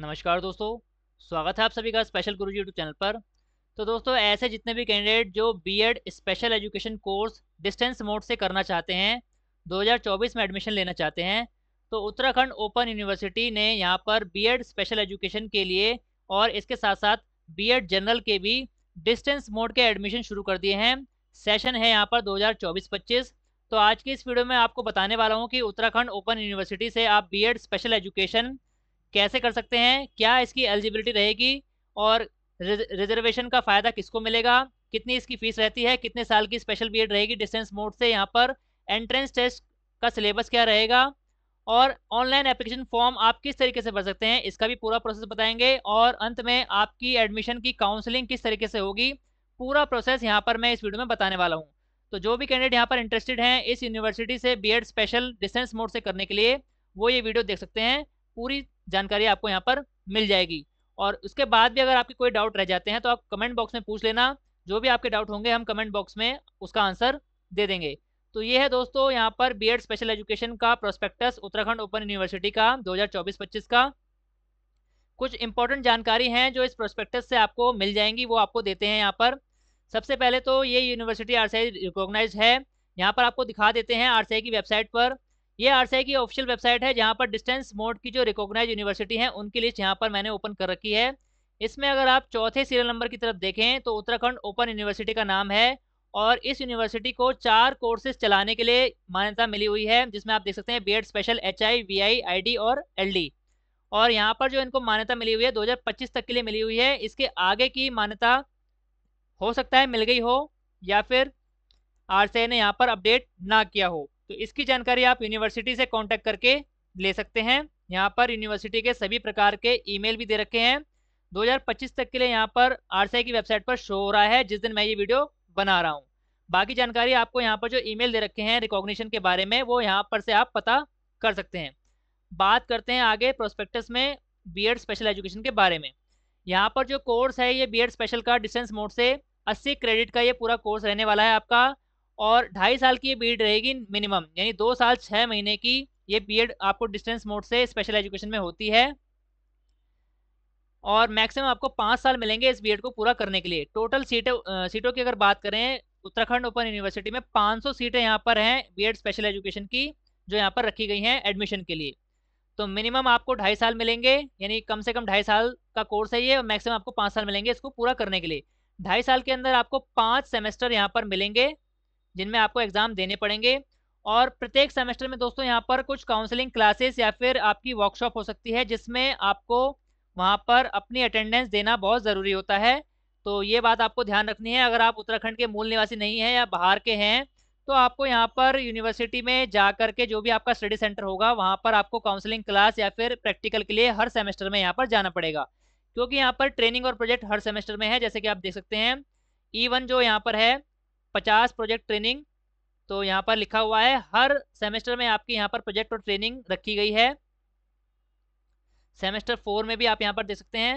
नमस्कार दोस्तों स्वागत है आप सभी का स्पेशल गुरु यूट्यूब चैनल पर तो दोस्तों ऐसे जितने भी कैंडिडेट जो B Ed special education course distance mode से करना चाहते हैं 2024 में एडमिशन लेना चाहते हैं तो उत्तराखंड ओपन यूनिवर्सिटी ने यहाँ पर बीएड स्पेशल एजुकेशन के लिए और इसके साथ साथ बी जनरल के भी डिस्टेंस मोड के एडमिशन शुरू कर दिए हैं सेशन है यहाँ पर दो हज़ार तो आज की इस वीडियो में आपको बताने वाला हूँ कि उत्तराखंड ओपन यूनिवर्सिटी से आप बीएड स्पेशल एजुकेशन कैसे कर सकते हैं क्या इसकी एलिजिबिलिटी रहेगी और रिजर्वेशन का फ़ायदा किसको मिलेगा कितनी इसकी फीस रहती है कितने साल की स्पेशल बी रहेगी डिस्टेंस मोड से यहाँ पर एंट्रेंस टेस्ट का सिलेबस क्या रहेगा और ऑनलाइन एप्लीकेशन फॉर्म आप किस तरीके से भर सकते हैं इसका भी पूरा प्रोसेस बताएंगे और अंत में आपकी एडमिशन की काउंसलिंग किस तरीके से होगी पूरा प्रोसेस यहाँ पर मैं इस वीडियो में बताने वाला हूँ तो जो भी कैंडिडेट यहाँ पर इंटरेस्टेड हैं इस यूनिवर्सिटी से बीएड स्पेशल डिस्टेंस मोड से करने के लिए वो ये वीडियो देख सकते हैं पूरी जानकारी आपको यहाँ पर मिल जाएगी और उसके बाद भी अगर आपके कोई डाउट रह जाते हैं तो आप कमेंट बॉक्स में पूछ लेना जो भी आपके डाउट होंगे हम कमेंट बॉक्स में उसका आंसर दे देंगे तो ये है दोस्तों यहाँ पर बी स्पेशल एजुकेशन का प्रोस्पेक्टस उत्तराखंड ओपन यूनिवर्सिटी का 2024-25 का कुछ इंपॉर्टेंट जानकारी हैं जो इस प्रोस्पेक्टस से आपको मिल जाएंगी वो आपको देते हैं यहाँ पर सबसे पहले तो ये यूनिवर्सिटी आरसीआई रिकॉग्नाइज है यहाँ पर आपको दिखा देते हैं आरसीआई की वेबसाइट पर ये आरसीआई की ऑफिशियल वेबसाइट है जहाँ पर डिस्टेंस मोड की जो रिकॉग्नाइज यूनिवर्सिटी है उनकी लिस्ट यहाँ पर मैंने ओपन कर रखी है इसमें अगर आप चौथे सीरियल नंबर की तरफ देखें तो उत्तराखंड ओपन यूनिवर्सिटी का नाम है और इस यूनिवर्सिटी को चार कोर्सेज चलाने के लिए मान्यता मिली हुई है जिसमें आप देख सकते हैं B special H I V I I D और एल डी और यहाँ पर जो इनको मान्यता मिली हुई है 2025 तक के लिए मिली हुई है इसके आगे की मान्यता हो सकता है मिल गई हो या फिर आर ने यहाँ पर अपडेट ना किया हो तो इसकी जानकारी आप यूनिवर्सिटी से कॉन्टैक्ट करके ले सकते हैं यहाँ पर यूनिवर्सिटी के सभी प्रकार के ईमेल भी दे रखे हैं 2025 तक के लिए यहाँ पर आर की वेबसाइट पर शो हो रहा है जिस दिन मैं ये वीडियो बना रहा हूँ बाकी जानकारी आपको यहाँ पर जो ईमेल दे रखे हैं रिकॉग्निशन के बारे में वो यहाँ पर से आप पता कर सकते हैं बात करते हैं आगे प्रोस्पेक्टस में बी स्पेशल एजुकेशन के बारे में यहाँ पर जो कोर्स है ये बी स्पेशल का डिस्टेंस मोड से अस्सी क्रेडिट का ये पूरा कोर्स रहने वाला है आपका और ढाई साल की ये पीरियड रहेगी मिनिमम यानी दो साल छः महीने की ये पीरियड आपको डिस्टेंस मोड से स्पेशल एजुकेशन में होती है और मैक्सिमम आपको पाँच साल मिलेंगे इस बीएड को पूरा करने के लिए टोटल सीटें सीटों की अगर बात करें उत्तराखंड ओपन यूनिवर्सिटी में 500 सीटें यहाँ पर हैं बीएड स्पेशल एजुकेशन की जो यहाँ पर रखी गई हैं एडमिशन के लिए तो मिनिमम आपको ढाई साल मिलेंगे यानी कम से कम ढाई साल का कोर्स है ये और मैक्सिमम आपको पाँच साल मिलेंगे इसको पूरा करने के लिए ढाई साल के अंदर आपको पाँच सेमेस्टर यहाँ पर मिलेंगे जिनमें आपको एग्जाम देने पड़ेंगे और प्रत्येक सेमेस्टर में दोस्तों यहाँ पर कुछ काउंसलिंग क्लासेस या फिर आपकी वर्कशॉप हो सकती है जिसमें आपको वहाँ पर अपनी अटेंडेंस देना बहुत ज़रूरी होता है तो ये बात आपको ध्यान रखनी है अगर आप उत्तराखंड के मूल निवासी नहीं हैं या बाहर के हैं तो आपको यहाँ पर यूनिवर्सिटी में जा कर के जो भी आपका स्टडी सेंटर होगा वहाँ पर आपको काउंसलिंग क्लास या फिर प्रैक्टिकल के लिए हर सेमेस्टर में यहाँ पर जाना पड़ेगा क्योंकि यहाँ पर ट्रेनिंग और प्रोजेक्ट हर सेमेस्टर में है जैसे कि आप देख सकते हैं ई e वन जो यहाँ पर है पचास प्रोजेक्ट ट्रेनिंग तो यहाँ पर लिखा हुआ है हर सेमेस्टर में आपके यहाँ पर प्रोजेक्ट और ट्रेनिंग रखी गई है सेमेस्टर फोर में भी आप यहाँ पर देख सकते हैं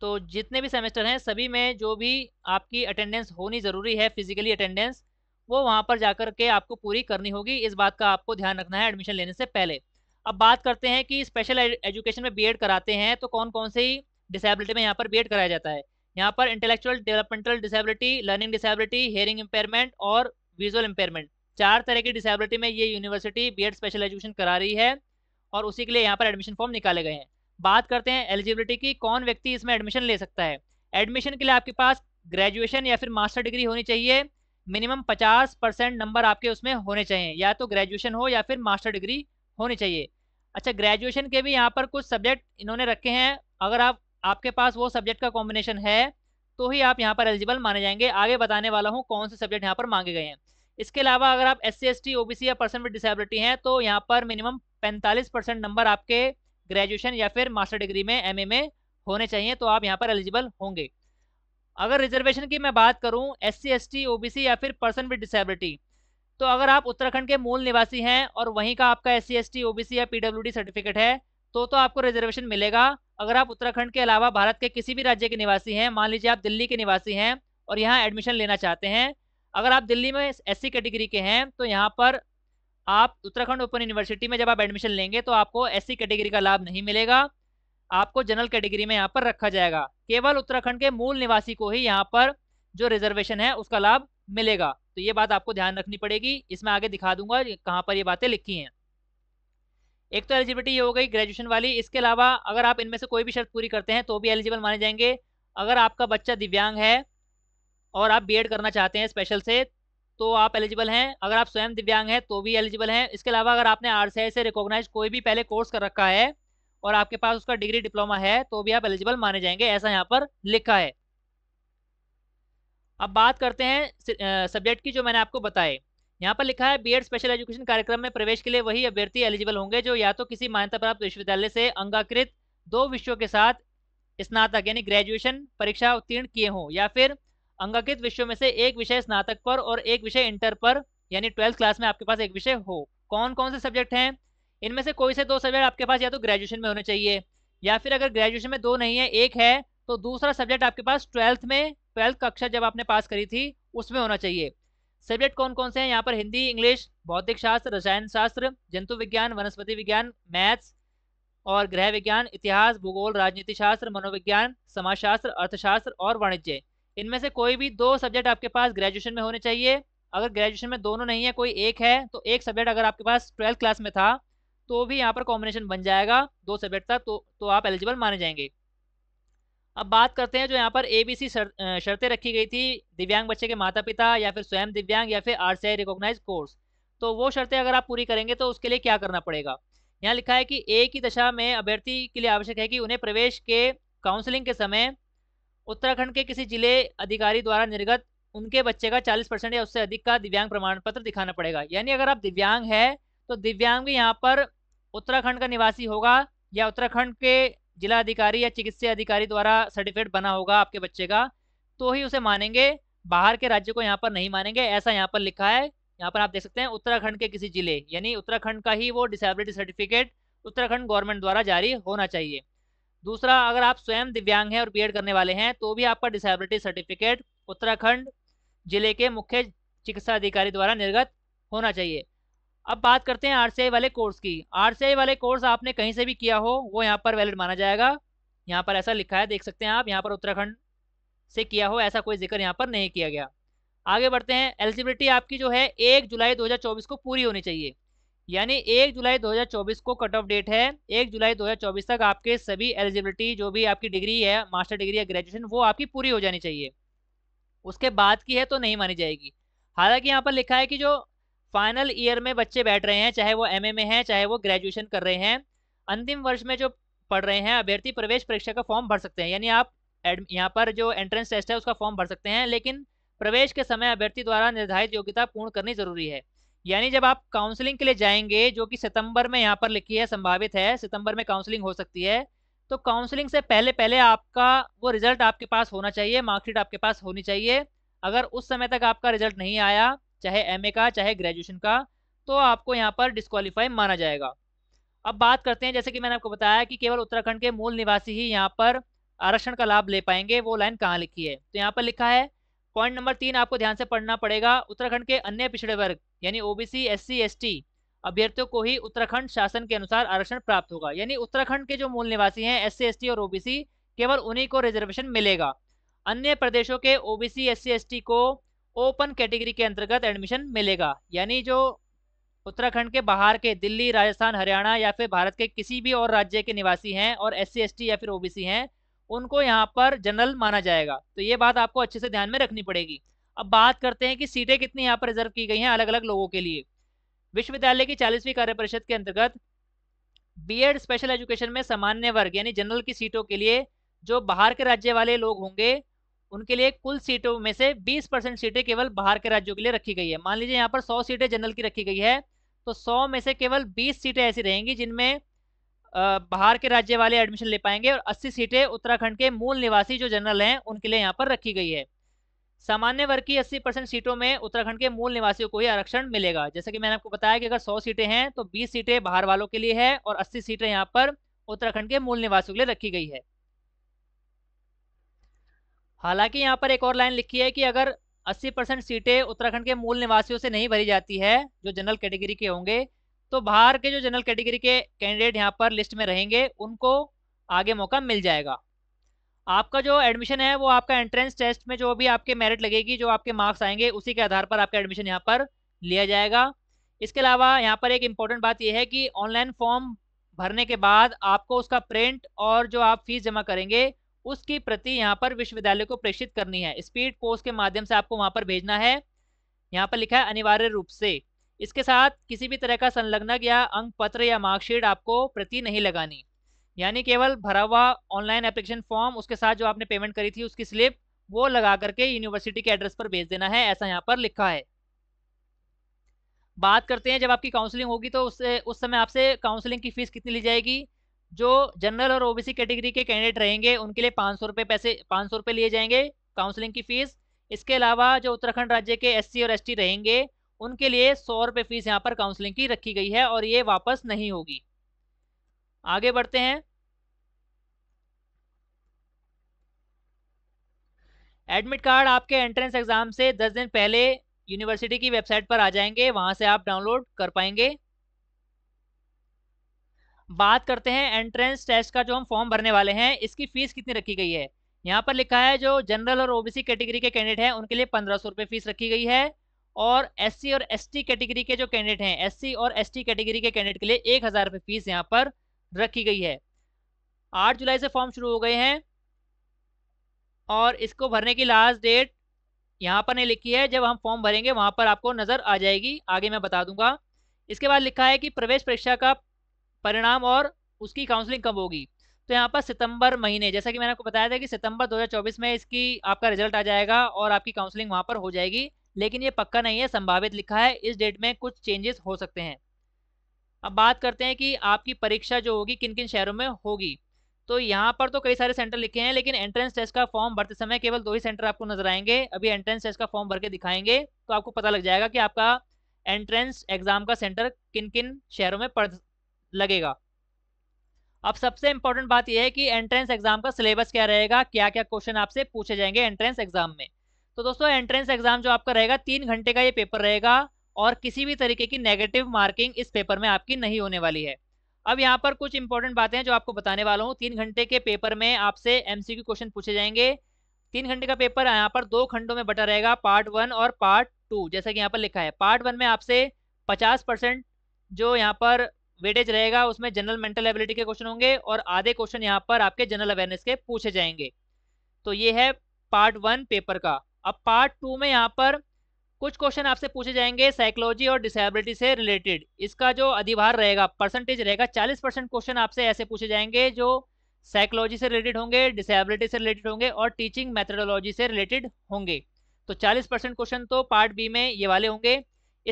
तो जितने भी सेमेस्टर हैं सभी में जो भी आपकी अटेंडेंस होनी ज़रूरी है फिजिकली अटेंडेंस वो वहाँ पर जाकर के आपको पूरी करनी होगी इस बात का आपको ध्यान रखना है एडमिशन लेने से पहले अब बात करते हैं कि स्पेशल एजुकेशन में बी कराते हैं तो कौन कौन से डिसेबिलिटी में यहाँ पर बी कराया जाता है यहाँ पर intellectual developmental disability learning disability hearing impairment और विजुअल इम्पेयरमेंट चार तरह की डिसेबिलिटी में ये यूनिवर्सिटी बी स्पेशल एजुकेशन करा रही है और उसी के लिए यहाँ पर एडमिशन फॉर्म निकाले गए हैं बात करते हैं एलिजिबिलिटी की कौन व्यक्ति इसमें एडमिशन ले सकता है एडमिशन के लिए आपके पास ग्रेजुएशन या फिर मास्टर डिग्री होनी चाहिए मिनिमम 50 परसेंट नंबर आपके उसमें होने चाहिए या तो ग्रेजुएशन हो या फिर मास्टर डिग्री होनी चाहिए अच्छा ग्रेजुएशन के भी यहाँ पर कुछ सब्जेक्ट इन्होंने रखे हैं अगर आप आपके पास वो सब्जेक्ट का कॉम्बिनेशन है तो ही आप यहाँ पर एलिजिबल माने जाएंगे आगे बताने वाला हूँ कौन से सब्जेक्ट यहाँ पर मांगे गए हैं इसके अलावा अगर आप S C S T O B C या पर्सन विद डिसेबिलिटी हैं तो यहाँ पर मिनिमम पैंतालीस परसेंट नंबर आपके ग्रेजुएशन या फिर मास्टर डिग्री में एम ए में होने चाहिए तो आप यहाँ पर एलिजिबल होंगे अगर रिजर्वेशन की मैं बात करूँ S C S T O B C या फिर पर्सन विद डिसेबिलिटी तो अगर आप उत्तराखंड के मूल निवासी हैं और वहीं का आपका S C S T O B C या पी डी सर्टिफिकेट है तो तो आपको रिजर्वेशन मिलेगा अगर आप उत्तराखंड के अलावा भारत के किसी भी राज्य के निवासी हैं मान लीजिए आप दिल्ली के निवासी हैं और यहाँ एडमिशन लेना चाहते हैं अगर आप दिल्ली में एस कैटेगरी के हैं तो यहाँ पर आप उत्तराखंड ओपन यूनिवर्सिटी में जब आप एडमिशन लेंगे तो आपको एस कैटेगरी का लाभ नहीं मिलेगा आपको जनरल कैटेगरी में यहाँ पर रखा जाएगा केवल उत्तराखंड के मूल निवासी को ही यहाँ पर जो रिजर्वेशन है उसका लाभ मिलेगा तो ये बात आपको ध्यान रखनी पड़ेगी इसमें आगे दिखा दूंगा कहाँ पर ये बातें लिखी हैं एक तो एलिजिबिलिटी ये हो गई ग्रेजुएशन वाली इसके अलावा अगर आप इनमें से कोई भी शर्त पूरी करते हैं तो भी एलिजिबल माने जाएंगे अगर आपका बच्चा दिव्यांग है और आप बी करना चाहते हैं स्पेशल से तो आप एलिजिबल हैं अगर आप स्वयं दिव्यांग हैं तो भी एलिजिबल हैं इसके अलावा अगर आपने आर से रिकॉग्नाइज कोई भी पहले कोर्स कर रखा है और आपके पास उसका डिग्री डिप्लोमा है तो भी आप एलिजिबल माने जाएंगे ऐसा यहाँ पर लिखा है अब बात करते हैं सब्जेक्ट की जो मैंने आपको बताए यहाँ पर लिखा है बीएड स्पेशल एजुकेशन कार्यक्रम में प्रवेश के लिए वही अभ्यर्थी एलिजिबल होंगे जो या तो किसी मान्यता प्राप्त विश्वविद्यालय से अंगाकृत दो विषयों के साथ स्नातक यानी ग्रेजुएशन परीक्षा उत्तीर्ण किए हों या फिर अंगाकृत विषयों में से एक विषय स्नातक पर और एक विषय इंटर पर यानी ट्वेल्थ क्लास में आपके पास एक विषय हो कौन कौन से सब्जेक्ट हैं इनमें से कोई से दो सब्जेक्ट आपके पास या तो ग्रेजुएशन में होने चाहिए या फिर अगर ग्रेजुएशन में दो नहीं है एक है तो दूसरा सब्जेक्ट आपके पास ट्वेल्थ में ट्वेल्थ कक्षा जब आपने पास करी थी उसमें होना चाहिए सब्जेक्ट कौन कौन से हैं यहाँ पर हिंदी इंग्लिश भौतिक शास्त्र रसायन शास्त्र जंतु विज्ञान वनस्पति विज्ञान मैथ्स और गृह विज्ञान इतिहास भूगोल राजनीति शास्त्र मनोविज्ञान समाजशास्त्र अर्थशास्त्र और वाणिज्य इनमें से कोई भी दो सब्जेक्ट आपके पास ग्रेजुएशन में होने चाहिए अगर ग्रेजुएशन में दोनों नहीं है कोई एक है तो एक सब्जेक्ट अगर आपके पास ट्वेल्थ क्लास में था तो भी यहाँ पर कॉम्बिनेशन बन जाएगा दो सब्जेक्ट का तो, तो आप एलिजिबल माने जाएंगे अब बात करते हैं जो यहाँ पर ए बी सी शर्तें रखी गई थी दिव्यांग बच्चे के माता पिता या फिर स्वयं दिव्यांग या फिर आर सी आई कोर्स तो वो शर्तें अगर आप पूरी करेंगे तो उसके लिए क्या करना पड़ेगा यहाँ लिखा है कि ए की दशा में अभ्यर्थी के लिए आवश्यक है कि उन्हें प्रवेश के काउंसलिंग के समय उत्तराखंड के किसी जिले अधिकारी द्वारा निर्गत उनके बच्चे का 40 परसेंट या उससे अधिक का दिव्यांग प्रमाण पत्र दिखाना पड़ेगा यानी अगर आप दिव्यांग है तो दिव्यांग भी यहाँ पर उत्तराखंड का निवासी होगा या उत्तराखंड के जिला अधिकारी या चिकित्सा अधिकारी द्वारा सर्टिफिकेट बना होगा आपके बच्चे का तो ही उसे मानेंगे बाहर के राज्य को यहाँ पर नहीं मानेंगे ऐसा यहाँ पर लिखा है यहाँ पर आप देख सकते हैं उत्तराखंड के किसी जिले यानी उत्तराखंड का ही वो डिसेबिलिटी सर्टिफिकेट उत्तराखंड गवर्नमेंट द्वारा जारी होना चाहिए दूसरा अगर आप स्वयं दिव्यांग हैं और बी करने वाले हैं तो भी आपका डिसेबिलिटी सर्टिफिकेट उत्तराखंड जिले के मुख्य चिकित्सा अधिकारी द्वारा निर्गत होना चाहिए अब बात करते हैं आरसीआई वाले कोर्स की आरसीआई वाले कोर्स आपने कहीं से भी किया हो वो यहाँ पर वैलिड माना जाएगा यहाँ पर ऐसा लिखा है देख सकते हैं आप यहाँ पर उत्तराखंड से किया हो ऐसा कोई जिक्र यहाँ पर नहीं किया गया आगे बढ़ते हैं एलिजिबिलिटी आपकी जो है एक जुलाई 2024 को पूरी होनी चाहिए यानी एक जुलाई 2024 को कट ऑफ डेट है एक जुलाई 2024 तक आपके सभी एलिजिबिलिटी जो भी आपकी डिग्री है मास्टर डिग्री या ग्रेजुएशन वो आपकी पूरी हो जानी चाहिए उसके बाद की है तो नहीं मानी जाएगी हालांकि यहाँ पर लिखा है कि जो फाइनल ईयर में बच्चे बैठ रहे हैं चाहे वो एम में हैं चाहे वो ग्रेजुएशन कर रहे हैं अंतिम वर्ष में जो पढ़ रहे हैं अभ्यर्थी प्रवेश परीक्षा का फॉर्म भर सकते हैं यानी आप यहाँ पर जो एंट्रेंस टेस्ट है उसका फॉर्म भर सकते हैं लेकिन प्रवेश के समय अभ्यर्थी द्वारा निर्धारित योग्यता पूर्ण करनी जरूरी है यानी जब आप काउंसलिंग के लिए जाएंगे जो कि सितंबर में यहाँ पर लिखी है संभावित है सितंबर में काउंसलिंग हो सकती है तो काउंसलिंग से पहले पहले आपका वो रिजल्ट आपके पास होना चाहिए मार्कशीट आपके पास होनी चाहिए अगर उस समय तक आपका रिजल्ट नहीं आया चाहे एम का चाहे ग्रेजुएशन का तो आपको यहाँ पर डिस्कालीफाई माना जाएगा अब बात करते हैं जैसे कि मैंने आपको बताया कि केवल उत्तराखंड के मूल निवासी ही यहाँ पर आरक्षण का लाभ ले पाएंगे वो लाइन कहाँ लिखी है तो यहाँ पर लिखा है पॉइंट नंबर तीन आपको ध्यान से पढ़ना पड़ेगा उत्तराखंड के अन्य पिछड़े वर्ग यानी ओबीसी एससी एसटी अभ्यर्थियों को ही उत्तराखंड शासन के अनुसार आरक्षण प्राप्त होगा यानी उत्तराखंड के जो मूल निवासी हैं एस सी और ओबीसी केवल उन्हीं को रिजर्वेशन मिलेगा अन्य प्रदेशों के ओबीसी एस सी को ओपन कैटेगरी के अंतर्गत एडमिशन मिलेगा यानी जो उत्तराखंड के बाहर के दिल्ली राजस्थान हरियाणा या फिर भारत के किसी भी और राज्य के निवासी हैं और एस सी या फिर ओ हैं उनको यहाँ पर जनरल माना जाएगा तो ये बात आपको अच्छे से ध्यान में रखनी पड़ेगी अब बात करते हैं कि सीटें कितनी यहाँ पर रिजर्व की गई हैं अलग अलग लोगों के लिए विश्वविद्यालय की चालीसवीं कार्य परिषद के अंतर्गत बीएड स्पेशल एजुकेशन में सामान्य वर्ग यानी जनरल की सीटों के लिए जो बाहर के राज्य वाले लोग होंगे उनके लिए कुल सीटों में से 20 परसेंट सीटें केवल बाहर के राज्यों के लिए रखी गई है मान लीजिए यहाँ पर 100 सीटें जनरल की रखी गई है तो 100 में से केवल 20 सीटें ऐसी रहेंगी जिनमें बाहर के राज्य वाले एडमिशन ले पाएंगे और 80 सीटें उत्तराखंड के मूल निवासी जो जनरल हैं उनके लिए यहाँ पर रखी गई है सामान्य वर्ग की अस्सी परसेंट सीटों में उत्तराखंड के मूल निवासियों को ही आरक्षण मिलेगा जैसे कि मैंने आपको बताया कि अगर सौ सीटें हैं तो बीस सीटें बाहर वालों के लिए है और अस्सी सीटें यहाँ पर उत्तराखंड के मूल निवासियों के लिए रखी गई है हालांकि यहाँ पर एक और लाइन लिखी है कि अगर 80 परसेंट सीटें उत्तराखंड के मूल निवासियों से नहीं भरी जाती है जो जनरल कैटेगरी के होंगे तो बाहर के जो जनरल कैटेगरी के कैंडिडेट यहाँ पर लिस्ट में रहेंगे उनको आगे मौका मिल जाएगा आपका जो एडमिशन है वो आपका एंट्रेंस टेस्ट में जो भी आपके मेरिट लगेगी जो आपके मार्क्स आएंगे उसी के आधार पर आपका एडमिशन यहाँ पर लिया जाएगा इसके अलावा यहाँ पर एक इम्पॉर्टेंट बात यह है कि ऑनलाइन फॉर्म भरने के बाद आपको उसका प्रिंट और जो आप फीस जमा करेंगे उसकी प्रति यहाँ पर विश्वविद्यालय को प्रेषित करनी है स्पीड पोस्ट के माध्यम से आपको वहां पर भेजना है यहाँ पर लिखा है अनिवार्य रूप से इसके साथ किसी भी तरह का संलग्नक या अंक पत्र या मार्कशीट आपको प्रति नहीं लगानी यानी केवल भरा हुआ ऑनलाइन एप्लीकेशन फॉर्म उसके साथ जो आपने पेमेंट करी थी उसकी स्लिप वो लगा करके यूनिवर्सिटी के एड्रेस पर भेज देना है ऐसा यहाँ पर लिखा है बात करते हैं जब आपकी काउंसलिंग होगी तो उससे उस समय आपसे काउंसलिंग की फीस कितनी ली जाएगी जो जनरल और ओबीसी कैटेगरी के कैंडिडेट रहेंगे उनके लिए पाँच सौ रुपये पैसे पाँच सौ रुपये लिए जाएंगे काउंसलिंग की फीस इसके अलावा जो उत्तराखंड राज्य के एससी और एसटी रहेंगे उनके लिए सौ रुपये फीस यहाँ पर काउंसलिंग की रखी गई है और ये वापस नहीं होगी आगे बढ़ते हैं एडमिट कार्ड आपके एंट्रेंस एग्जाम से दस दिन पहले यूनिवर्सिटी की वेबसाइट पर आ जाएंगे वहां से आप डाउनलोड कर पाएंगे बात करते हैं एंट्रेंस टेस्ट का जो हम फॉर्म भरने वाले हैं इसकी फीस कितनी रखी गई है यहाँ पर लिखा है जो जनरल और ओबीसी कैटेगरी के कैंडिडेट हैं उनके लिए पंद्रह सौ रुपये फीस रखी गई है और एससी और एसटी कैटेगरी के जो कैंडिडेट हैं एससी और एसटी कैटेगरी के कैंडिडेट के लिए एक हज़ार रुपये फीस यहाँ पर रखी गई है आठ जुलाई से फॉर्म शुरू हो गए हैं और इसको भरने की लास्ट डेट यहाँ पर नहीं लिखी है जब हम फॉर्म भरेंगे वहाँ पर आपको नज़र आ जाएगी आगे मैं बता दूंगा इसके बाद लिखा है कि प्रवेश परीक्षा का परिणाम और उसकी काउंसलिंग कब होगी तो यहाँ पर सितंबर महीने जैसा कि मैंने आपको बताया था कि सितंबर 2024 में इसकी आपका रिजल्ट आ जाएगा और आपकी काउंसलिंग वहाँ पर हो जाएगी लेकिन ये पक्का नहीं है संभावित लिखा है इस डेट में कुछ चेंजेस हो सकते हैं अब बात करते हैं कि आपकी परीक्षा जो होगी किन किन शहरों में होगी तो यहाँ पर तो कई सारे सेंटर लिखे हैं लेकिन एंट्रेंस टेस्ट का फॉर्म भरते समय केवल दो ही सेंटर आपको नजर आएंगे अभी एंट्रेंस टेस्ट का फॉर्म भर के दिखाएंगे तो आपको पता लग जाएगा कि आपका एंट्रेंस एग्जाम का सेंटर किन किन शहरों में पड़ लगेगा अब सबसे इंपॉर्टेंट बात यह है कि एंट्रेंस एग्जाम का सिलेबस क्या रहेगा क्या क्या क्वेश्चन आपसे पूछे जाएंगे एंट्रेंस एग्जाम में तो दोस्तों एंट्रेंस एग्जाम जो आपका रहेगा तीन घंटे का ये पेपर रहेगा और किसी भी तरीके की नेगेटिव मार्किंग इस पेपर में आपकी नहीं होने वाली है अब यहाँ पर कुछ इंपॉर्टेंट बातें हैं जो आपको बताने वाला हूँ तीन घंटे के पेपर में आपसे एम क्वेश्चन पूछे जाएंगे तीन घंटे का पेपर यहाँ पर दो खंडों में बटा रहेगा पार्ट वन और पार्ट टू जैसा कि यहाँ पर लिखा है पार्ट वन में आपसे पचास जो यहाँ पर वेटेज रहेगा उसमें जनरल मेंटल एबिलिटी के क्वेश्चन होंगे और आधे क्वेश्चन यहाँ पर आपके जनरल अवेयरनेस के पूछे जाएंगे तो ये है पार्ट वन पेपर का अब पार्ट टू में यहाँ पर कुछ क्वेश्चन आपसे पूछे जाएंगे साइकोलॉजी और डिसेबिलिटी से रिलेटेड इसका जो अधिभार रहेगा परसेंटेज रहेगा चालीस परसेंट क्वेश्चन आपसे ऐसे पूछे जाएंगे जो साइकोलॉजी से रिलेटेड होंगे डिसेबिलिटी से रिलेटेड होंगे और टीचिंग मैथडोलॉजी से रिलेटेड होंगे तो 40 परसेंट क्वेश्चन तो पार्ट बी में ये वाले होंगे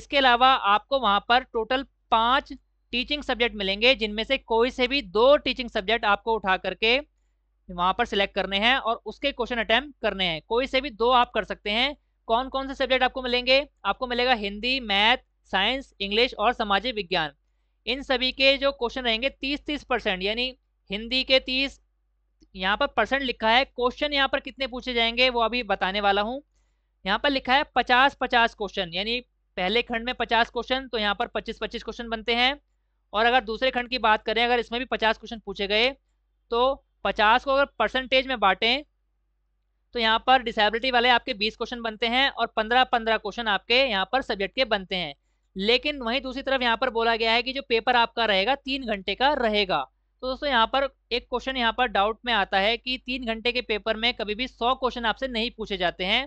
इसके अलावा आपको वहाँ पर टोटल पाँच टीचिंग सब्जेक्ट मिलेंगे जिनमें से कोई से भी दो टीचिंग सब्जेक्ट आपको उठा करके वहां पर सिलेक्ट करने हैं और उसके क्वेश्चन अटैम्प्ट करने हैं कोई से भी दो आप कर सकते हैं कौन कौन से सब्जेक्ट आपको मिलेंगे आपको मिलेगा हिंदी मैथ साइंस इंग्लिश और सामाजिक विज्ञान इन सभी के जो क्वेश्चन रहेंगे तीस तीस परसेंट यानी हिंदी के तीस यहाँ पर परसेंट लिखा है क्वेश्चन यहाँ पर कितने पूछे जाएंगे वो अभी बताने वाला हूँ यहाँ पर लिखा है पचास पचास क्वेश्चन यानी पहले खंड में पचास क्वेश्चन तो यहाँ पर पच्चीस पच्चीस क्वेश्चन बनते हैं और अगर दूसरे खंड की बात करें अगर इसमें भी पचास क्वेश्चन पूछे गए तो पचास को अगर परसेंटेज में बांटें तो यहाँ पर डिसेबिलिटी वाले आपके बीस क्वेश्चन बनते हैं और पंद्रह पंद्रह क्वेश्चन आपके यहाँ पर सब्जेक्ट के बनते हैं लेकिन वहीं दूसरी तरफ यहाँ पर बोला गया है कि जो पेपर आपका रहेगा तीन घंटे का रहेगा तो दोस्तों यहाँ पर एक क्वेश्चन यहाँ पर डाउट में आता है कि तीन घंटे के पेपर में कभी भी सौ क्वेश्चन आपसे नहीं पूछे जाते हैं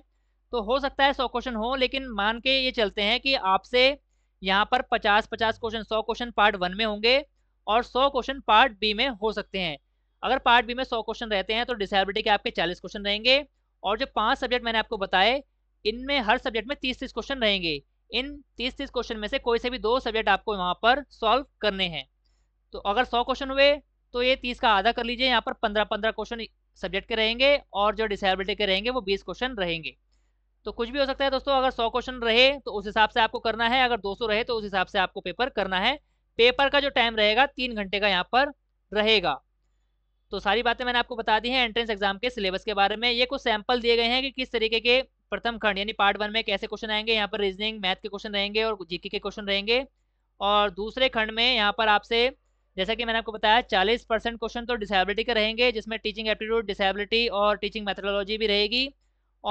तो हो सकता है सौ क्वेश्चन हो लेकिन मान के ये चलते हैं कि आपसे यहाँ पर पचास पचास क्वेश्चन सौ क्वेश्चन पार्ट वन में होंगे और सौ क्वेश्चन पार्ट बी में हो सकते हैं अगर पार्ट बी में सौ क्वेश्चन रहते हैं तो डिसेबिलिटी के आपके चालीस क्वेश्चन रहेंगे और जो पांच सब्जेक्ट मैंने आपको बताए इनमें हर सब्जेक्ट में तीस तीस क्वेश्चन रहेंगे इन तीस तीस क्वेश्चन में से कोई से भी दो सब्जेक्ट आपको वहाँ पर सॉल्व करने हैं तो अगर सौ क्वेश्चन हुए तो ये तीस का आधा कर लीजिए यहाँ पर पंद्रह पंद्रह क्वेश्चन सब्जेक्ट के रहेंगे और जो डिसेबिलिटी के रहेंगे वो बीस क्वेश्चन रहेंगे तो कुछ भी हो सकता है दोस्तों अगर सौ क्वेश्चन रहे तो उस हिसाब से आपको करना है अगर 200 रहे तो उस हिसाब से आपको पेपर करना है पेपर का जो टाइम रहेगा तीन घंटे का यहाँ पर रहेगा तो सारी बातें मैंने आपको बता दी हैं एंट्रेंस एग्जाम के सिलेबस के बारे में ये कुछ सैंपल दिए गए हैं कि किस तरीके के प्रथम खंड यानी पार्ट वन में कैसे क्वेश्चन आएंगे यहाँ पर रीजनिंग मैथ के क्वेश्चन रहेंगे और जीके के क्वेश्चन रहेंगे और दूसरे खंड में यहाँ पर आपसे जैसा कि मैंने आपको बताया 40 परसेंट क्वेश्चन तो डिसेबिलिटी के रहेंगे जिसमें टीचिंग एप्टीट्यूड डिसेबिलिटी और टीचिंग मेथोडोलॉजी भी रहेगी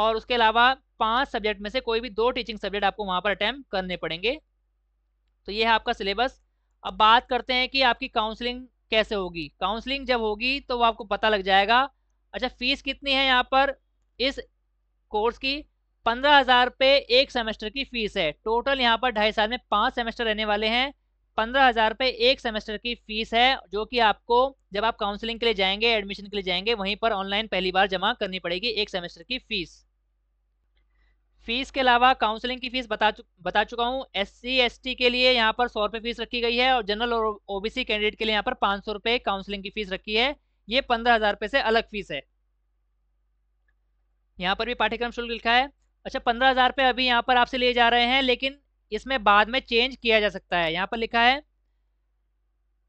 और उसके अलावा पांच सब्जेक्ट में से कोई भी दो टीचिंग सब्जेक्ट आपको वहाँ पर अटैम्प करने पड़ेंगे तो ये है आपका सिलेबस अब बात करते हैं कि आपकी काउंसलिंग कैसे होगी काउंसलिंग जब होगी तो वो आपको पता लग जाएगा अच्छा फीस कितनी है यहाँ पर इस कोर्स की पंद्रह हज़ार रुपये एक सेमेस्टर की फीस है टोटल यहाँ पर ढाई साल में पाँच सेमेस्टर रहने वाले हैं पंद्रह हज़ार रुपये एक सेमेस्टर की फीस है जो कि आपको जब आप काउंसलिंग के लिए जाएंगे एडमिशन के लिए जाएंगे वहीं पर ऑनलाइन पहली बार जमा करनी पड़ेगी एक सेमेस्टर की फीस फीस के अलावा काउंसलिंग की फीस बता चु, बता चुका हूँ एस सी एस टी के लिए यहाँ पर सौ रुपये फीस रखी गई है और जनरल और ओबीसी कैंडिडेट के लिए यहाँ पर पाँच सौ रुपये काउंसलिंग की फीस रखी है ये पंद्रह हज़ार रुपये से अलग फीस है यहाँ पर भी पाठ्यक्रम शुल्क लिखा है अच्छा पंद्रह हज़ार रुपये अभी यहाँ पर आपसे लिए जा रहे हैं लेकिन इसमें बाद में चेंज किया जा सकता है यहाँ पर लिखा है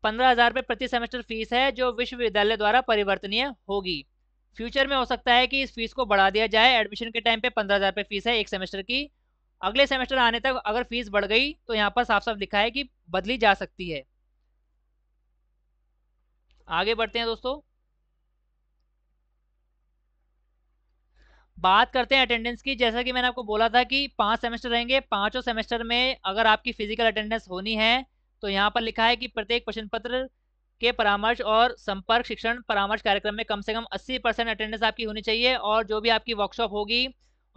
पंद्रह हज़ार रुपये प्रति सेमेस्टर फीस है जो विश्वविद्यालय द्वारा परिवर्तनीय होगी फ्यूचर में हो सकता है कि इस फीस को बढ़ा दिया जाए एडमिशन के टाइम पे पंद्रह हज़ार फीस है एक सेमेस्टर की अगले सेमेस्टर आने तक अगर फीस बढ़ गई तो यहाँ पर साफ साफ लिखा है कि बदली जा सकती है आगे बढ़ते हैं दोस्तों बात करते हैं अटेंडेंस की जैसा कि मैंने आपको बोला था कि पांच सेमेस्टर रहेंगे पांचों सेमेस्टर में अगर आपकी फिजिकल अटेंडेंस होनी है तो यहाँ पर लिखा है कि प्रत्येक प्रश्न पत्र के परामर्श और संपर्क शिक्षण परामर्श कार्यक्रम में कम से कम 80 परसेंट अटेंडेंस आपकी होनी चाहिए और जो भी आपकी वर्कशॉप होगी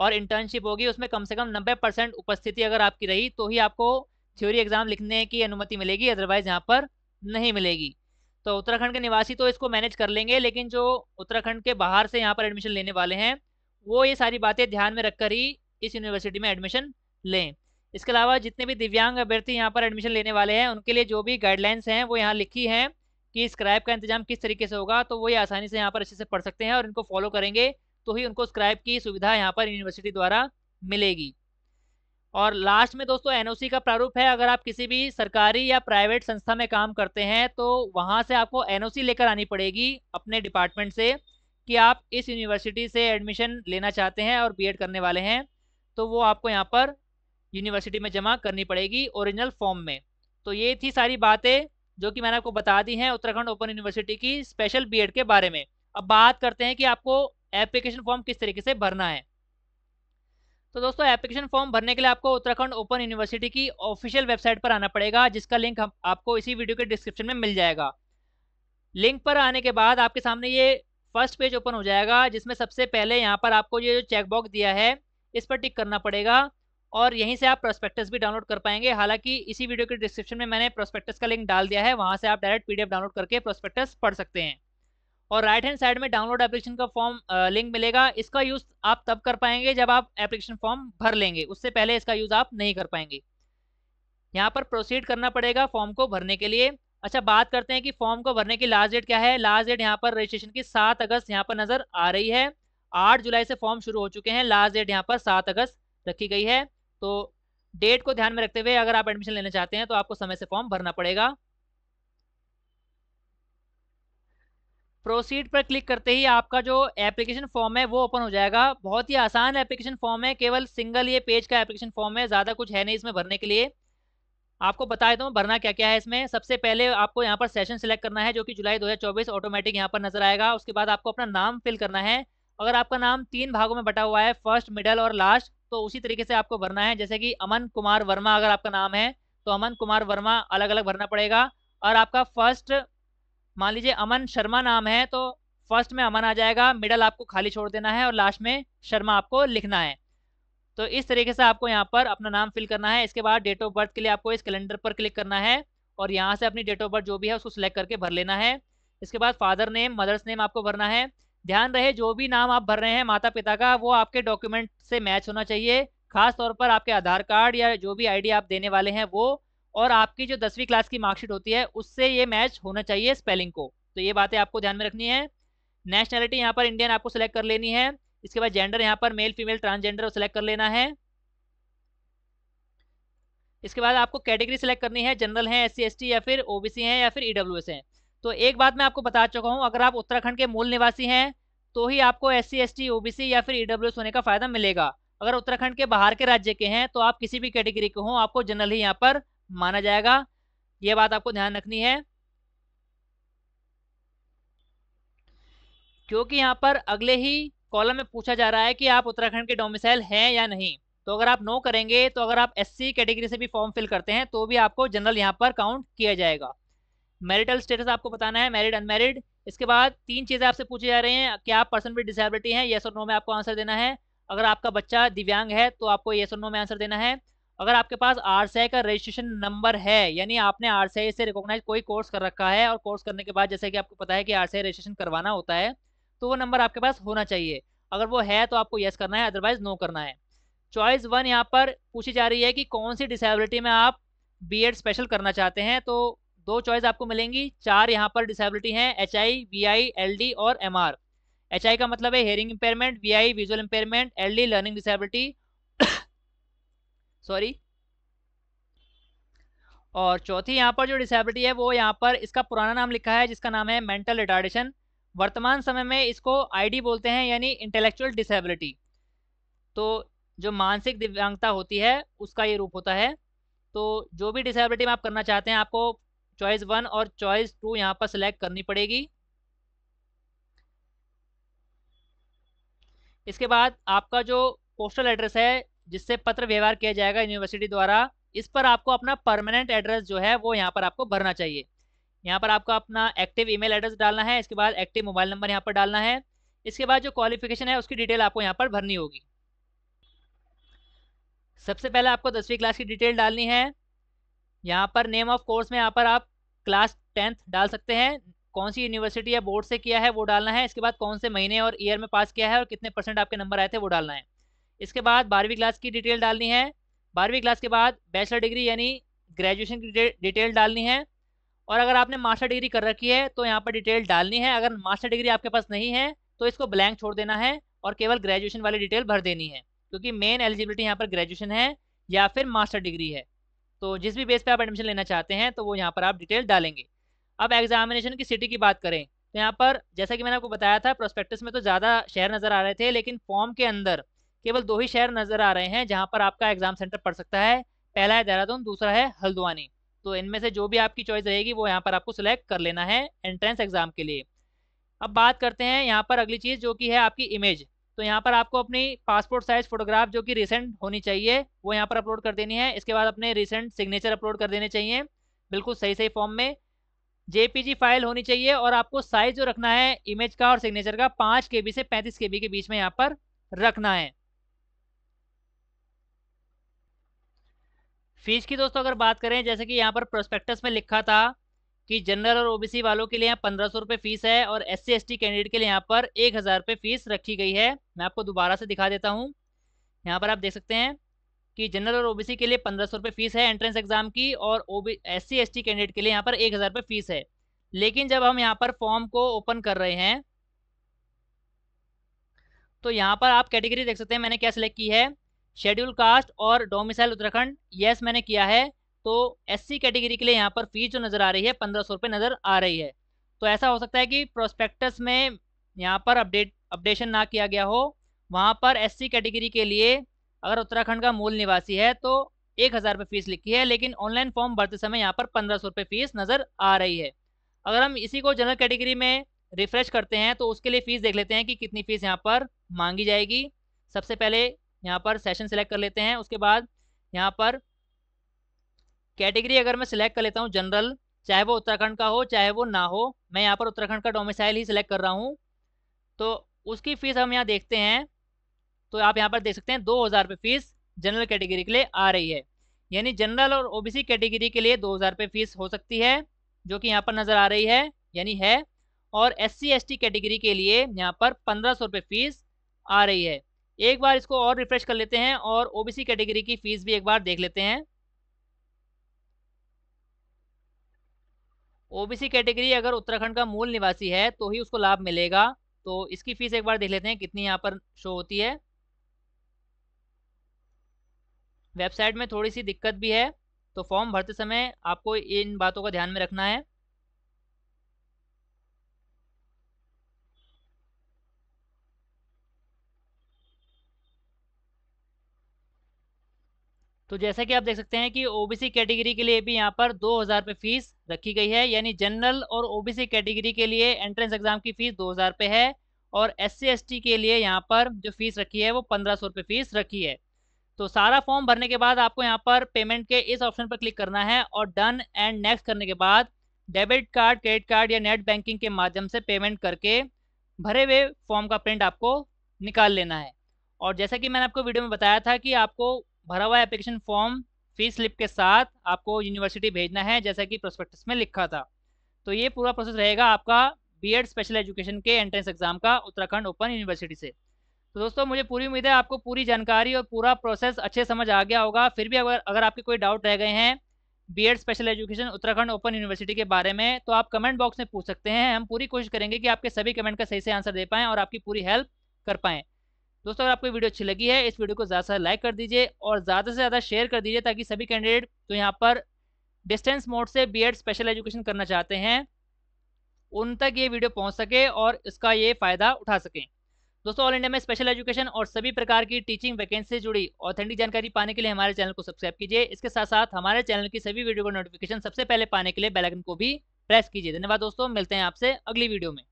और इंटर्नशिप होगी उसमें कम से कम 90 परसेंट उपस्थिति अगर आपकी रही तो ही आपको थ्योरी एग्जाम लिखने की अनुमति मिलेगी अदरवाइज यहाँ पर नहीं मिलेगी तो उत्तराखंड के निवासी तो इसको मैनेज कर लेंगे लेकिन जो उत्तराखंड के बाहर से यहाँ पर एडमिशन लेने वाले हैं वो ये सारी बातें ध्यान में रखकर ही इस यूनिवर्सिटी में एडमिशन लें इसके अलावा जितने भी दिव्यांग अभ्यर्थी यहाँ पर एडमिशन लेने वाले हैं उनके लिए जो भी गाइडलाइंस हैं वो यहाँ लिखी हैं कि स्क्राइब का इंतजाम किस तरीके से होगा तो वो ये आसानी से यहाँ पर अच्छे से पढ़ सकते हैं और इनको फॉलो करेंगे तो ही उनको स्क्राइब की सुविधा यहाँ पर यूनिवर्सिटी द्वारा मिलेगी और लास्ट में दोस्तों एनओसी का प्रारूप है अगर आप किसी भी सरकारी या प्राइवेट संस्था में काम करते हैं तो वहाँ से आपको एनओसी लेकर आनी पड़ेगी अपने डिपार्टमेंट से कि आप इस यूनिवर्सिटी से एडमिशन लेना चाहते हैं और बीएड करने वाले हैं तो वो आपको यहाँ पर यूनिवर्सिटी में जमा करनी पड़ेगी ओरिजिनल फॉर्म में तो ये थी सारी बातें जो कि मैंने आपको बता दी है उत्तराखंड ओपन यूनिवर्सिटी की स्पेशल बीएड के बारे में अब बात करते हैं कि आपको एप्लीकेशन फॉर्म किस तरीके से भरना है तो दोस्तों एप्लीकेशन फॉर्म भरने के लिए आपको उत्तराखंड ओपन यूनिवर्सिटी की ऑफिशियल वेबसाइट पर आना पड़ेगा जिसका लिंक हम आपको इसी वीडियो के डिस्क्रिप्शन में मिल जाएगा लिंक पर आने के बाद आपके सामने ये फर्स्ट पेज ओपन हो जाएगा जिसमें सबसे पहले यहाँ पर आपको ये जो चेकबॉक्स दिया है इस पर टिक करना पड़ेगा और यहीं से आप प्रोस्पेक्टस भी डाउनलोड कर पाएंगे हालांकि इसी वीडियो के डिस्क्रिप्शन में मैंने प्रोस्पेक्टस का लिंक डाल दिया है वहां से आप डायरेक्ट पीडीएफ डाउनलोड करके प्रोस्पेक्टस पढ़ सकते हैं और राइट हैंड साइड में डाउनलोड एप्लीकेशन का फॉर्म लिंक मिलेगा इसका यूज़ आप तब कर पाएंगे जब आप एप्लीकेशन फॉर्म भर लेंगे उससे पहले इसका यूज़ आप नहीं कर पाएंगे यहाँ पर प्रोसीड करना पड़ेगा फॉर्म को भरने के लिए अच्छा बात करते हैं कि फॉर्म को भरने की लास्ट डेट क्या है लास्ट डेट यहाँ पर रजिस्ट्रेशन की सात अगस्त यहाँ पर नज़र आ रही है आठ जुलाई से फॉर्म शुरू हो चुके हैं लास्ट डेट यहाँ पर सात अगस्त रखी गई है तो डेट को ध्यान में रखते हुए अगर आप एडमिशन लेना चाहते हैं तो आपको समय से फॉर्म भरना पड़ेगा प्रोसीड पर क्लिक करते ही आपका जो एप्लीकेशन फॉर्म है वो ओपन हो जाएगा बहुत ही आसान एप्लीकेशन फॉर्म है केवल सिंगल ये पेज का एप्लीकेशन फॉर्म है ज़्यादा कुछ है नहीं इसमें भरने के लिए आपको बता देता हूँ भरना क्या क्या है इसमें सबसे पहले आपको यहाँ पर सेशन सेलेक्ट करना है जो कि जुलाई 2024 ऑटोमेटिक यहाँ पर नजर आएगा उसके बाद आपको अपना नाम फिल करना है अगर आपका नाम तीन भागों में बटा हुआ है फर्स्ट मिडल और लास्ट तो उसी तरीके से आपको भरना है जैसे कि अमन कुमार वर्मा अगर आपका नाम है तो अमन कुमार वर्मा अलग अलग भरना पड़ेगा और आपका फर्स्ट मान लीजिए अमन शर्मा नाम है तो फर्स्ट में अमन आ जाएगा मिडल आपको खाली छोड़ देना है और लास्ट में शर्मा आपको लिखना है तो इस तरीके से आपको यहाँ पर अपना नाम फिल करना है इसके बाद डेट ऑफ बर्थ के लिए आपको इस कैलेंडर पर क्लिक करना है और यहाँ से अपनी डेट ऑफ बर्थ जो भी है उसको सिलेक्ट करके भर लेना है इसके बाद फादर नेम मदर्स नेम आपको भरना है ध्यान रहे जो भी नाम आप भर रहे हैं माता पिता का वो आपके डॉक्यूमेंट से मैच होना चाहिए खास तौर पर आपके आधार कार्ड या जो भी आईडी आप देने वाले हैं वो और आपकी जो दसवीं क्लास की मार्कशीट होती है उससे ये मैच होना चाहिए स्पेलिंग को तो ये बातें आपको ध्यान में रखनी है नेशनैलिटी यहाँ पर इंडियन आपको सेलेक्ट कर लेनी है इसके बाद जेंडर यहाँ पर मेल फीमेल ट्रांसजेंडर सेलेक्ट कर लेना है इसके बाद आपको कैटेगरी सेलेक्ट करनी है जनरल है एस सी या फिर ओबीसी हैं या फिर ईडब्ल्यूएस e हैं तो एक बात मैं आपको बता चुका हूँ अगर आप उत्तराखंड के मूल निवासी हैं तो ही आपको एस सी ओबीसी या फिर ईडब्ल्यू e होने का फायदा मिलेगा अगर उत्तराखंड के बाहर के राज्य के हैं तो आप किसी भी कैटेगरी के हों आपको जनरल ही यहाँ पर माना जाएगा ये बात आपको ध्यान रखनी है क्योंकि यहाँ पर अगले ही कॉलम में पूछा जा रहा है कि आप उत्तराखंड के डोमिसाइल हैं या नहीं तो अगर आप नो करेंगे तो अगर आप एससी कैटेगरी से भी फॉर्म फिल करते हैं तो भी आपको जनरल यहाँ पर काउंट किया जाएगा मैरिटल स्टेटस आपको बताना है मैरिड अनमैरिड इसके बाद तीन चीज़ें आपसे पूछी जा रही हैं क्या आप पर्सन विद डिसेबिलिटी हैं येस और नो में आपको आंसर देना है अगर आपका बच्चा दिव्यांग है तो आपको येस और नो में आंसर देना है अगर आपके पास आर का रजिस्ट्रेशन नंबर है यानी आपने आर से रिकॉग्नाइज कोई कोर्स कर रखा है और कोर्स करने के बाद जैसे कि आपको पता है कि आर रजिस्ट्रेशन करवाना होता है तो वो नंबर आपके पास होना चाहिए अगर वो है तो आपको येस करना है अदरवाइज नो करना है चॉइस वन यहाँ पर पूछी जा रही है कि कौन सी डिसेबिलिटी में आप बी स्पेशल करना चाहते हैं तो दो चॉइस आपको मिलेंगी चार यहाँ पर डिसेबिलिटी हैं H I V I L D और एम आर एच आई का मतलब है hearing impairment V I visual impairment L D learning disability sorry और चौथी यहाँ पर जो डिसेबिलिटी है वो यहाँ पर इसका पुराना नाम लिखा है जिसका नाम है मेंटल रिटार्डेशन वर्तमान समय में इसको आईडी बोलते हैं यानी इंटेलेक्चुअल डिसेबिलिटी तो जो मानसिक दिव्यांगता होती है उसका ये रूप होता है तो जो भी डिसेबिलिटी में आप करना चाहते हैं आपको चॉइस वन और चॉइस टू यहाँ पर सिलेक्ट करनी पड़ेगी इसके बाद आपका जो पोस्टल एड्रेस है जिससे पत्र व्यवहार किया जाएगा यूनिवर्सिटी द्वारा इस पर आपको अपना परमानेंट एड्रेस जो है वो यहाँ पर आपको भरना चाहिए यहाँ पर आपको अपना एक्टिव ईमेल एड्रेस डालना है इसके बाद एक्टिव मोबाइल नंबर यहाँ पर डालना है इसके बाद जो क्वालिफिकेशन है उसकी डिटेल आपको यहाँ पर भरनी होगी सबसे पहले आपको दसवीं क्लास की डिटेल डालनी है यहाँ पर नेम ऑफ कोर्स में यहाँ पर आप क्लास टेंथ डाल सकते हैं कौन सी यूनिवर्सिटी या बोर्ड से किया है वो डालना है इसके बाद कौन से महीने और ईयर में पास किया है और कितने परसेंट आपके नंबर आए थे वो डालना है इसके बाद बारहवीं क्लास की डिटेल डालनी है बारहवीं क्लास के बाद बैचलर डिग्री यानी ग्रेजुएशन की डिटेल डालनी है और अगर आपने मास्टर डिग्री कर रखी है तो यहाँ पर डिटेल डालनी है अगर मास्टर डिग्री आपके पास नहीं है तो इसको ब्लैंक छोड़ देना है और केवल ग्रेजुएशन वाली डिटेल भर देनी है क्योंकि मेन एलिजिबिलिटी यहाँ पर ग्रेजुएशन है या फिर मास्टर डिग्री है तो जिस भी बेस पे आप एडमिशन लेना चाहते हैं तो वो यहाँ पर आप डिटेल डालेंगे अब एग्जामिनेशन की सिटी की बात करें तो यहाँ पर जैसा कि मैंने आपको बताया था प्रोस्पेक्टस में तो ज़्यादा शहर नज़र आ रहे थे लेकिन फॉर्म के अंदर केवल दो ही शहर नज़र आ रहे हैं जहाँ पर आपका एग्जाम सेंटर पड़ सकता है पहला है देहरादून दूसरा है हल्द्वानी तो इनमें से जो भी आपकी चॉइस रहेगी वो यहाँ पर आपको सिलेक्ट कर लेना है एंट्रेंस एग्जाम के लिए अब बात करते हैं यहाँ पर अगली चीज़ जो कि है आपकी इमेज तो यहाँ पर आपको अपनी पासपोर्ट साइज फोटोग्राफ जो कि रिसेंट होनी चाहिए वो यहाँ पर अपलोड कर देनी है इसके बाद अपने रिसेंट सिग्नेचर अपलोड कर देने चाहिए बिल्कुल सही सही फॉर्म में जेपीजी फाइल होनी चाहिए और आपको साइज जो रखना है इमेज का और सिग्नेचर का पाँच के से पैंतीस के के बीच में यहाँ पर रखना है फीस की दोस्तों अगर बात करें जैसे कि यहाँ पर प्रोस्पेक्टस में लिखा था कि जनरल और ओबीसी वालों के लिए यहाँ पंद्रह सौ रुपये फीस है और S C S T candidate के लिए यहाँ पर एक हज़ार रुपये फीस रखी गई है मैं आपको दोबारा से दिखा देता हूँ यहाँ पर आप देख सकते हैं कि जनरल और ओबीसी के लिए पंद्रह सौ रुपये फीस है एंट्रेंस एग्जाम की और O B S C S T candidate के लिए यहाँ पर एक हज़ार रुपये फीस है लेकिन जब हम यहाँ पर फॉर्म को ओपन कर रहे हैं तो यहाँ पर आप कैटेगरी देख सकते हैं मैंने क्या सिलेक्ट की है शेड्यूल कास्ट और डोमिसाइल उत्तराखंड यस मैंने किया है तो एस कैटेगरी के लिए यहाँ पर फीस जो नज़र आ रही है पंद्रह सौ नज़र आ रही है तो ऐसा हो सकता है कि प्रोस्पेक्टस में यहाँ पर अपडेट अपडेशन ना किया गया हो वहाँ पर एस कैटेगरी के लिए अगर उत्तराखंड का मूल निवासी है तो एक हज़ार रुपये फीस लिखी है लेकिन ऑनलाइन फॉर्म भरते समय यहाँ पर पंद्रह सौ रुपये फीस नज़र आ रही है अगर हम इसी को जनरल कैटेगरी में रिफ्रेश करते हैं तो उसके लिए फ़ीस देख लेते हैं कि कितनी फ़ीस यहाँ पर मांगी जाएगी सबसे पहले यहाँ पर सेशन सेलेक्ट कर लेते हैं उसके बाद यहाँ पर कैटेगरी अगर मैं सिलेक्ट कर लेता हूँ जनरल चाहे वो उत्तराखंड का हो चाहे वो ना हो मैं यहाँ पर उत्तराखंड का डोमिसाइल ही सिलेक्ट कर रहा हूँ तो उसकी फ़ीस हम यहाँ देखते हैं तो आप यहाँ पर देख सकते हैं दो हज़ार रुपये फ़ीस जनरल कैटेगरी के लिए आ रही है यानी जनरल और ओबीसी कैटेगरी के लिए दो हज़ार रुपये फ़ीस हो सकती है जो कि यहाँ पर नज़र आ रही है यानी है और एस सी कैटेगरी के लिए यहाँ पर पंद्रह सौ रुपये फ़ीस आ रही है एक बार इसको और रिफ्रेश कर लेते हैं और सी कैटेगरी की फ़ीस भी एक बार देख लेते हैं ओबीसी कैटेगरी अगर उत्तराखंड का मूल निवासी है तो ही उसको लाभ मिलेगा तो इसकी फीस एक बार देख लेते हैं कितनी यहाँ पर शो होती है वेबसाइट में थोड़ी सी दिक्कत भी है तो फॉर्म भरते समय आपको इन बातों का ध्यान में रखना है तो जैसा कि आप देख सकते हैं कि ओबीसी कैटेगरी के लिए भी यहाँ पर दो हज़ार रुपये फीस रखी गई है यानी जनरल और ओबीसी कैटेगरी के लिए एंट्रेंस एग्जाम की फीस दो हज़ार रुपये है और एस सी के लिए यहाँ पर जो फीस रखी है वो पंद्रह सौ रुपये फीस रखी है तो सारा फॉर्म भरने के बाद आपको यहाँ पर पेमेंट के इस ऑप्शन पर क्लिक करना है और डन एंड नेक्स्ट करने के बाद डेबिट कार्ड क्रेडिट कार्ड या नेट बैंकिंग के माध्यम से पेमेंट करके भरे हुए फॉर्म का प्रिंट आपको निकाल लेना है और जैसा कि मैंने आपको वीडियो में बताया था कि आपको भरा हुआ एप्लीकेशन फॉर्म फीस स्लिप के साथ आपको यूनिवर्सिटी भेजना है जैसा कि प्रोस्पेक्टस में लिखा था तो ये पूरा प्रोसेस रहेगा आपका बीएड स्पेशल एजुकेशन के एंट्रेंस एग्जाम का उत्तराखंड ओपन यूनिवर्सिटी से तो दोस्तों मुझे पूरी उम्मीद है आपको पूरी जानकारी और पूरा प्रोसेस अच्छे समझ आ गया होगा फिर भी अगर अगर आपके कोई डाउट रह गए हैं B special education Uttarakhand open university के बारे में तो आप कमेंट बॉक्स में पूछ सकते हैं हम पूरी कोशिश करेंगे कि आपके सभी कमेंट का सही से आंसर दे पाएँ और आपकी पूरी हेल्प कर पाएँ दोस्तों अगर आपको वीडियो अच्छी लगी है इस वीडियो को ज़्यादा से लाइक कर दीजिए और ज़्यादा से ज़्यादा शेयर कर दीजिए ताकि सभी कैंडिडेट जो यहाँ पर डिस्टेंस मोड से बी स्पेशल एजुकेशन करना चाहते हैं उन तक ये वीडियो पहुँच सके और इसका ये फ़ायदा उठा सकें दोस्तों ऑल इंडिया में स्पेशल एजुकेशन और सभी प्रकार की टीचिंग वैकेंसी से जुड़ी ऑथेंटिक जानकारी पाने के लिए हमारे चैनल को सब्सक्राइब कीजिए इसके साथ साथ हमारे चैनल की सभी वीडियो का नोटिफिकेशन सबसे पहले पाने के लिए बेल आइकन को भी प्रेस कीजिए धन्यवाद दोस्तों मिलते हैं आपसे अगली वीडियो में